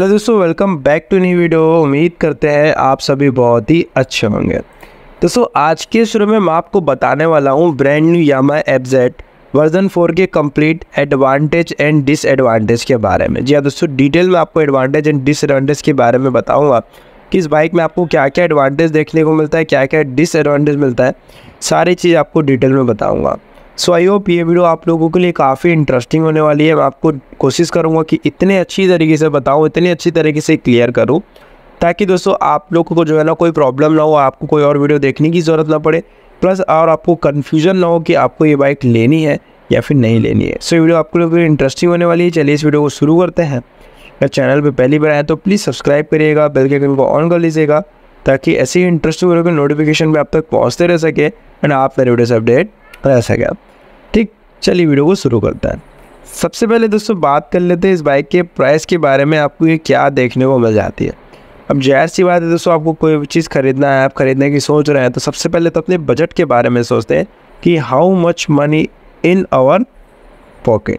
hello दोस्तों welcome back to new video उम्मीद करते हैं आप सभी बहुत ही अच्छे होंगे दोस्तों आज के शुरू में मैं आपको बताने वाला हूँ brand new Yamaha FZ version 4 के कंप्लीट एडवांटेज एंड डिसएडवांटेज के बारे में जी हाँ दोस्तों डिटेल में आपको एडवांटेज एंड डिसएडवांटेज के बारे में बताऊँगा कि इस बाइक में आपको क्या क्या एडवांटेज देखने को मिलता है क्या क्या डिसएडवांटेज मिलता है सारी चीज़ आपको डिटेल में बताऊँगा सो आई होप ये वीडियो आप लोगों के लिए काफ़ी इंटरेस्टिंग होने वाली है मैं आपको कोशिश करूँगा कि इतने अच्छी तरीके से बताऊँ इतने अच्छी तरीके से क्लियर करूँ ताकि दोस्तों आप लोगों को जो है ना कोई प्रॉब्लम ना हो आपको कोई और वीडियो देखने की ज़रूरत ना पड़े प्लस और आपको कन्फ्यूजन ना हो कि आपको ये बाइक लेनी है या फिर नहीं लेनी है सो so, ये वीडियो आपको लोगों के लिए इंटरेस्टिंग होने वाली है चलिए इस वीडियो को शुरू करते हैं अगर चैनल पर पहली बार आए तो प्लीज़ सब्सक्राइब करिएगा बेल के आइकन को ऑन कर लीजिएगा ताकि ऐसे ही इंटरेस्टिंग वीडियो के नोटिफिकेशन भी आप तक पहुँचते रह सके एंड आप मेरे वीडियो से अपडेट रह सके चलिए वीडियो को शुरू करता है सबसे पहले दोस्तों बात कर लेते हैं इस बाइक के प्राइस के बारे में आपको ये क्या देखने को मिल जाती है अब जाहिर सी बात है दोस्तों आपको कोई भी चीज़ खरीदना है आप खरीदने की सोच रहे हैं तो सबसे पहले तो अपने बजट के बारे में सोचते हैं कि how much money in our pocket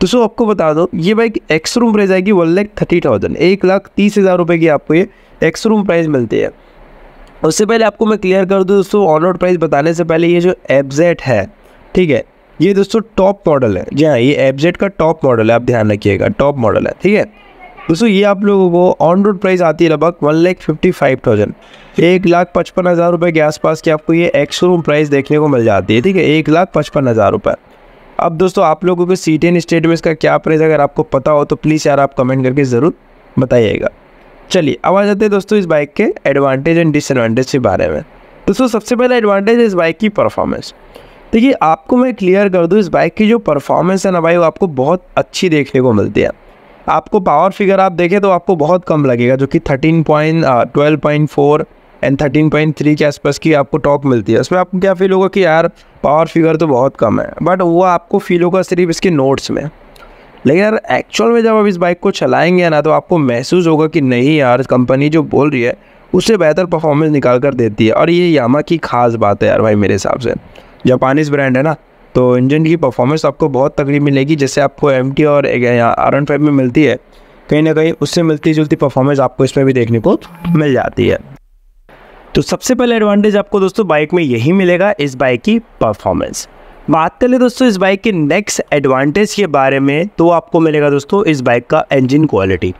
दोस्तों आपको बता दो ये बाइक एक्स रूम प्राइस आएगी वन लैख थर्टी थाउजेंड एक लाख तीस हज़ार रुपये की आपको ये एक्स रूम प्राइस मिलती है उससे पहले आपको मैं क्लियर कर दूँ दोस्तों ऑन रोड प्राइस बताने से पहले ये जो एबजेट है ठीक है ये दोस्तों टॉप मॉडल है जी हाँ ये एबजेट का टॉप मॉडल है आप ध्यान रखिएगा टॉप मॉडल है ठीक है दोस्तों ये आप लोगों को ऑन रोड प्राइस आती है लगभग one lakh fifty five thousand एक लाख पचपन हज़ार रुपये के आसपास की आपको ये एक्स रूम प्राइस देखने को मिल जाती है ठीक है एक लाख पचपन हज़ार रुपये अब दोस्तों आप लोगों को सी एंड स्टेट में इसका क्या प्राइस अगर आपको पता हो तो प्लीज़ यार आप कमेंट करके ज़रूर बताइएगा चलिए अब आ जाते हैं दोस्तों इस बाइक के एडवांटेज एंड डिसएडवांटेज के बारे में दोस्तों सबसे पहला एडवांटेज इस बाइक की परफॉर्मेंस देखिए आपको मैं क्लियर कर दूँ इस बाइक की जो परफॉर्मेंस है ना भाई वो आपको बहुत अच्छी देखने को मिलती है आपको पावर फिगर आप देखें तो आपको बहुत कम लगेगा जो कि thirteen point twelve point four and thirteen point three के आसपास की आपको टॉप मिलती है उसमें आपको क्या फील होगा कि यार पावर फिगर तो बहुत कम है बट वो आपको फील होगा सिर्फ इसके नोट्स में लेकिन यार एक्चुअल में जब आप इस बाइक को चलाएंगे ना तो आपको महसूस होगा कि नहीं यार कंपनी जो बोल रही है उससे बेहतर परफॉर्मेंस निकाल कर देती है और ये यामा की खास बात है यार भाई मेरे हिसाब से जापानीज़ ब्रांड है ना तो इंजन की परफॉर्मेंस आपको बहुत तकलीफ मिलेगी जैसे आपको एम टी और आर एन फाइव में मिलती है कहीं ना कहीं उससे मिलती जुलती परफॉर्मेंस आपको इसमें भी देखने को मिल जाती है तो सबसे पहले एडवांटेज आपको दोस्तों बाइक में यही मिलेगा इस बाइक की परफॉर्मेंस बात कर ले दोस्तों इस बाइक के नेक्स्ट एडवांटेज के बारे में तो आपको मिलेगा दोस्तों इस बाइक का इंजन क्वालिटी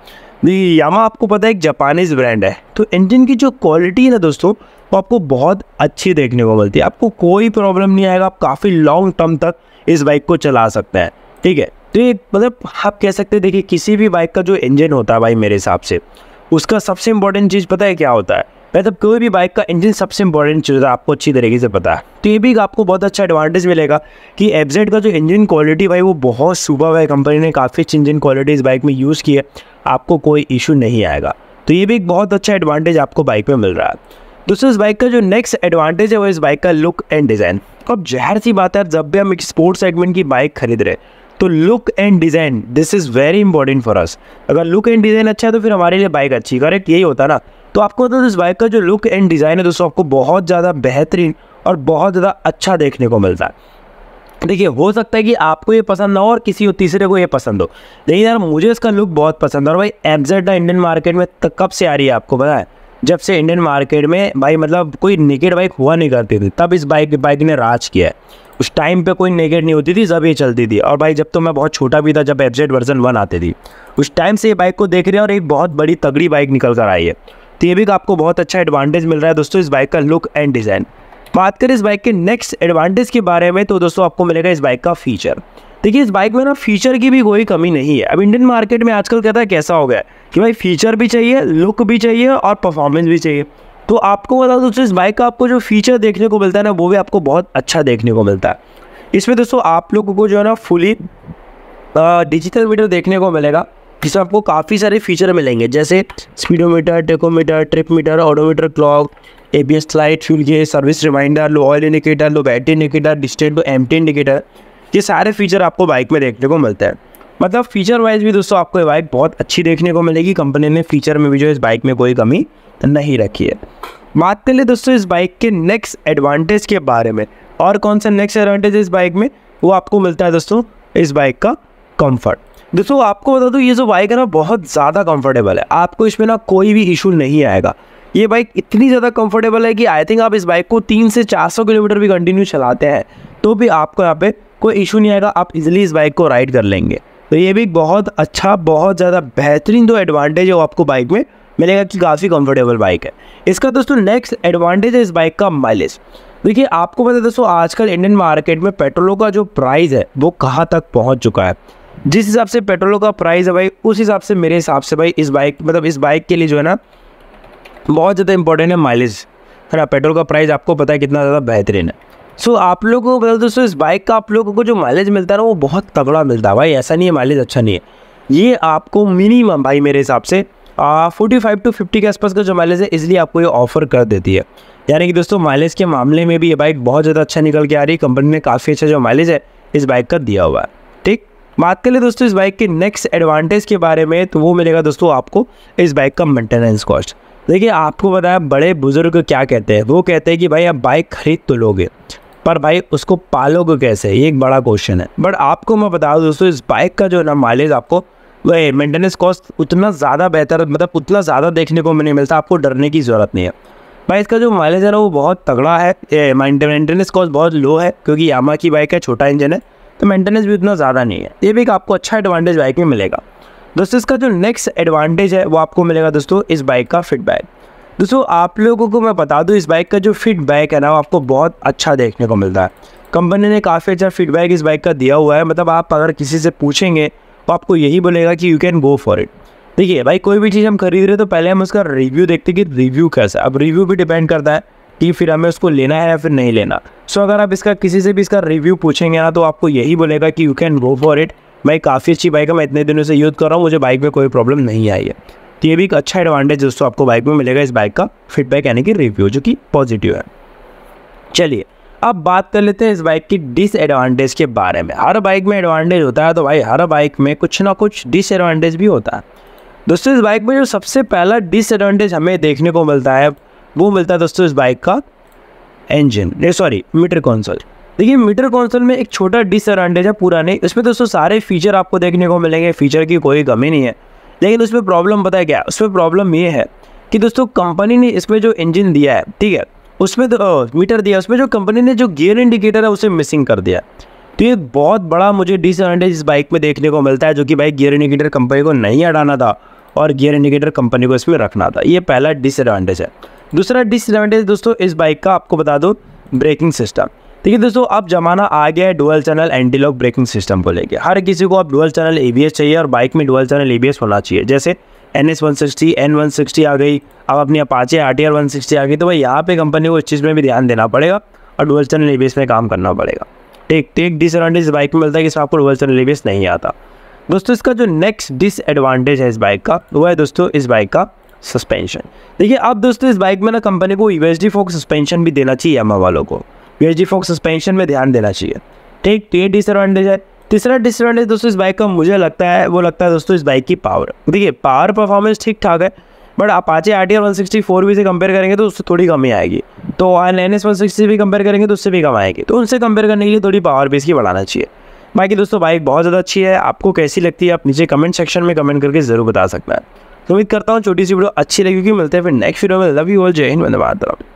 देखिए यामा आपको पता है एक जापानीज़ ब्रांड है तो इंजन की जो क्वालिटी है ना दोस्तों वो आपको बहुत अच्छी देखने को मिलती है आपको कोई प्रॉब्लम नहीं आएगा आप काफ़ी लॉन्ग टर्म तक इस बाइक को चला सकते हैं ठीक है तो ये मतलब आप कह सकते हैं देखिए किसी भी बाइक का जो इंजन होता है भाई मेरे हिसाब से उसका सबसे इंपॉर्टेंट चीज़ पता है क्या होता है मतलब कोई भी बाइक का इंजन सबसे इंपॉर्टेंट चीज़ है आपको अच्छी तरीके से पता है तो ये भी आपको बहुत अच्छा एडवांटेज मिलेगा कि एफजेड का जो इंजन क्वालिटी भाई वो बहुत सुबह भाई कंपनी ने काफ़ी इंजन क्वालिटी इस बाइक में यूज़ की है आपको कोई इशू नहीं आएगा तो ये भी एक बहुत अच्छा एडवांटेज आपको बाइक में मिल रहा है दूसरे इस बाइक का जो नेक्स्ट एडवांटेज है वो इस बाइक का लुक एंड डिज़ाइन तो अब जहर सी बात है जब भी हम एक स्पोर्ट्स सेगमेंट की बाइक खरीद रहे तो look and design this is very important for us अगर लुक एंड डिज़ाइन अच्छा है तो फिर हमारे लिए बाइक अच्छी करेक्ट यही होता ना तो आपको मतलब इस बाइक का जो लुक एंड डिज़ाइन है दोस्तों आपको बहुत ज़्यादा बेहतरीन और बहुत ज़्यादा अच्छा देखने को मिलता है देखिए हो सकता है कि आपको ये पसंद ना हो और किसी तीसरे को ये पसंद हो लेकिन यार मुझे इसका लुक बहुत पसंद है और भाई ना इंडियन मार्केट में कब से आ रही है आपको पता है जब से इंडियन मार्केट में भाई मतलब कोई नेकेड बाइक हुआ नहीं करती थी तब इस बाइक बाइक ने राज किया है उस टाइम पे कोई नेगेट नहीं होती थी जब ये चलती थी और भाई जब तो मैं बहुत छोटा भी था जब एफजेड वर्जन वन आते थी उस टाइम से ये बाइक को देख रहे हैं और एक बहुत बड़ी तगड़ी बाइक निकल कर आई है तो ये भी आपको बहुत अच्छा एडवांटेज मिल रहा है दोस्तों इस बाइक का लुक एंड डिज़ाइन बात करें इस बाइक के नेक्स्ट एडवांटेज के बारे में तो दोस्तों आपको मिलेगा इस बाइक का फीचर देखिए इस बाइक में ना फीचर की भी कोई कमी नहीं है अब इंडियन मार्केट में आजकल कहता है कैसा हो गया कि भाई फीचर भी चाहिए लुक भी चाहिए और परफॉर्मेंस भी चाहिए तो आपको बता दोस्तों इस बाइक का आपको जो फीचर देखने को मिलता है ना वो भी आपको बहुत अच्छा देखने को मिलता है इसमें दोस्तों आप लोगों को जो है ना फुली डिजिटल मीटर देखने को मिलेगा जिसमें आपको काफ़ी सारे फीचर मिलेंगे जैसे speedometer tachometer trip meter odometer clock A B S light fuel ये service reminder low oil indicator low battery indicator distant low M indicator ये सारे फीचर आपको बाइक में देखने को मिलता है मतलब फीचर वाइज भी दोस्तों आपको ये बाइक बहुत अच्छी देखने को मिलेगी कंपनी ने फीचर में भी जो इस बाइक में कोई कमी नहीं रखी है बात कर ले दोस्तों इस बाइक के नेक्स्ट एडवांटेज के बारे में और कौन सा नेक्स्ट एडवांटेज इस बाइक में वो आपको मिलता है दोस्तों इस बाइक का कंफर्ट दोस्तों आपको बता दूँ ये जो बाइक है ना बहुत ज़्यादा कंफर्टेबल है आपको इसमें ना कोई भी इशू नहीं आएगा ये बाइक इतनी ज़्यादा कंफर्टेबल है कि आई थिंक आप इस बाइक को तीन से चार सौ किलोमीटर भी कंटिन्यू चलाते हैं तो भी आपको यहाँ पे कोई इशू नहीं आएगा आप इजीली इस बाइक को राइड कर लेंगे तो ये भी बहुत अच्छा बहुत ज़्यादा बेहतरीन जो एडवांटेज है वो आपको बाइक में मिलेगा कि काफ़ी कंफर्टेबल बाइक है इसका दोस्तों नेक्स्ट एडवांटेज है इस बाइक का माइलेज देखिए आपको पता है दोस्तों आजकल इंडियन मार्केट में पेट्रोलों का जो प्राइस है वो कहाँ तक पहुँच चुका है जिस हिसाब से पेट्रोलों का प्राइस है भाई उस हिसाब से मेरे हिसाब से भाई इस बाइक मतलब इस बाइक के लिए जो है ना बहुत ज़्यादा इंपॉर्टेंट है माइलेज है ना पेट्रोल का प्राइस आपको पता है कितना ज़्यादा बेहतरीन है सो so, आप लोगों को मतलब दोस्तों इस बाइक का आप लोगों को जो माइलेज मिलता है ना वो बहुत तगड़ा मिलता है भाई ऐसा नहीं है माइलेज अच्छा नहीं है ये आपको मिनिमम भाई मेरे हिसाब से फोर्टी फाइव टू फिफ्टी के आसपास का जो माइलेज है इसलिए आपको ये ऑफर कर देती है यानी कि दोस्तों माइलेज के मामले में भी ये बाइक बहुत ज़्यादा अच्छा निकल के आ रही है कंपनी ने काफ़ी अच्छा जो माइलेज है इस बाइक का दिया हुआ है ठीक बात कर ले दोस्तों इस बाइक के नेक्स्ट एडवांटेज के बारे में तो वो मिलेगा दोस्तों आपको इस बाइक का मेंटेनेंस कॉस्ट देखिए आपको बताया बड़े बुजुर्ग क्या कहते हैं वो कहते हैं कि भाई आप बाइक खरीद तो लोगे पर भाई उसको पालोगे कैसे ये एक बड़ा क्वेश्चन है बट आपको मैं बता दूँ दोस्तों इस बाइक का जो है ना माइलेज आपको वह मेंटेनेंस कॉस्ट उतना ज़्यादा बेहतर मतलब उतना ज़्यादा देखने को नहीं मिलता आपको डरने की ज़रूरत नहीं है भाई इसका जो माइलेज है ना वो बहुत तगड़ा है मेंटेनेंस कॉस्ट बहुत लो है क्योंकि यामा की बाइक है छोटा इंजन है तो मेंटेनेंस भी उतना ज़्यादा नहीं है ये भी एक आपको अच्छा एडवांटेज बाइक में मिलेगा दोस्तों इसका जो नेक्स्ट एडवांटेज है वो आपको मिलेगा दोस्तों इस बाइक का फीडबैक दोस्तों आप लोगों को मैं बता दूं इस बाइक का जो फीडबैक है ना आपको बहुत अच्छा देखने को मिलता है कंपनी ने काफ़ी अच्छा फीडबैक इस बाइक का दिया हुआ है मतलब आप अगर किसी से पूछेंगे तो आपको यही बोलेगा कि you can go for it देखिए भाई कोई भी चीज़ हम खरीद रहे तो पहले हम उसका रिव्यू देखते हैं कि रिव्यू कैसा अब रिव्यू भी डिपेंड करता है कि फिर हमें उसको लेना है या फिर नहीं लेना सो अगर आप इसका किसी से भी इसका रिव्यू पूछेंगे ना तो आपको यही बोलेगा कि you can go for it भाई काफ़ी अच्छी बाइक है मैं इतने दिनों से यूज़ कर रहा हूँ मुझे बाइक में कोई प्रॉब्लम नहीं आई है तो ये भी एक अच्छा एडवांटेज दोस्तों आपको बाइक में मिलेगा इस बाइक का फीडबैक यानी कि रिव्यू जो कि पॉजिटिव है चलिए अब बात कर लेते हैं इस बाइक की डिसएडवांटेज के बारे में हर बाइक में एडवांटेज होता है तो भाई हर बाइक में कुछ ना कुछ डिसएडवांटेज भी होता है दोस्तों इस बाइक में जो सबसे पहला डिसएडवांटेज हमें देखने को मिलता है वो मिलता है दोस्तों इस बाइक का इंजन सॉरी मीटर कंसोल देखिए मीटर कंसोल में एक छोटा डिसएडवांटेज है पूरा नहीं उसमें दोस्तों सारे फीचर आपको देखने को मिलेंगे फीचर की कोई कमी नहीं है लेकिन उसमें प्रॉब्लम पता है क्या उसमें प्रॉब्लम ये है कि दोस्तों कंपनी ने इसमें जो इंजन दिया है ठीक है उसमें तो मीटर दिया उसमें जो कंपनी ने जो गियर इंडिकेटर है उसे मिसिंग कर दिया तो ये बहुत बड़ा मुझे डिसएडवांटेज इस बाइक में देखने को मिलता है जो कि भाई गियर इंडिकेटर कंपनी को नहीं हटाना था और गियर इंडिकेटर कंपनी को इसमें रखना था ये पहला डिसएडवांटेज है दूसरा डिसएडवांटेज दोस्तों इस बाइक का आपको बता दो ब्रेकिंग सिस्टम देखिए दोस्तों अब ज़माना आ गया है dual channel anti lock braking system को लेकर हर किसी को अब डुअल चैनल एबीएस चाहिए और बाइक में डुअल चैनल एबीएस होना चाहिए जैसे N S one sixty N one sixty आ गई अब अपनी Apache R T R one sixty आ गई तो भाई यहाँ पे कंपनी को इस चीज़ में भी ध्यान देना पड़ेगा और डुअल चैनल एबीएस में काम करना पड़ेगा टेक टेक डिसएडवांटेज बाइक में मिलता है कि इसमें आपको डुअल चैनल एबीएस नहीं आता दोस्तों इसका जो नेक्स्ट डिसएडवांटेज है इस बाइक का वो है दोस्तों इस बाइक का सस्पेंशन देखिए अब दोस्तों इस बाइक में ना कंपनी को यू एस फोक सस्पेंशन भी देना चाहिए एमा वालों को पी फोक सस्पेंशन में ध्यान देना चाहिए ठीक तो ये डिसएडवांटेज है तीसरा डिसएडवांटेज दोस्तों इस बाइक का मुझे लगता है वो लगता है दोस्तों इस बाइक की पावर देखिए पावर परफॉर्मेंस ठीक ठाक है बट आप Apache R T R one sixty four भी से कंपेयर करेंगे तो उससे थोड़ी कमी आएगी तो N N S one sixty भी कंपेयर करेंगे तो उससे भी कम आएगी तो उनसे कंपेयर करने के लिए थोड़ी पावर भी इसकी बढ़ाना चाहिए बाकी दोस्तों बाइक बहुत ज़्यादा अच्छी है आपको कैसी लगती है आप नीचे कमेंट सेक्शन में कमेंट करके ज़रूर बता सकता है उम्मीद करता हूँ छोटी सी वीडियो अच्छी क्योंकि मिलते हैं फिर नेक्स्ट वीडियो में लव यू ऑल जय हिंद धन्यवाद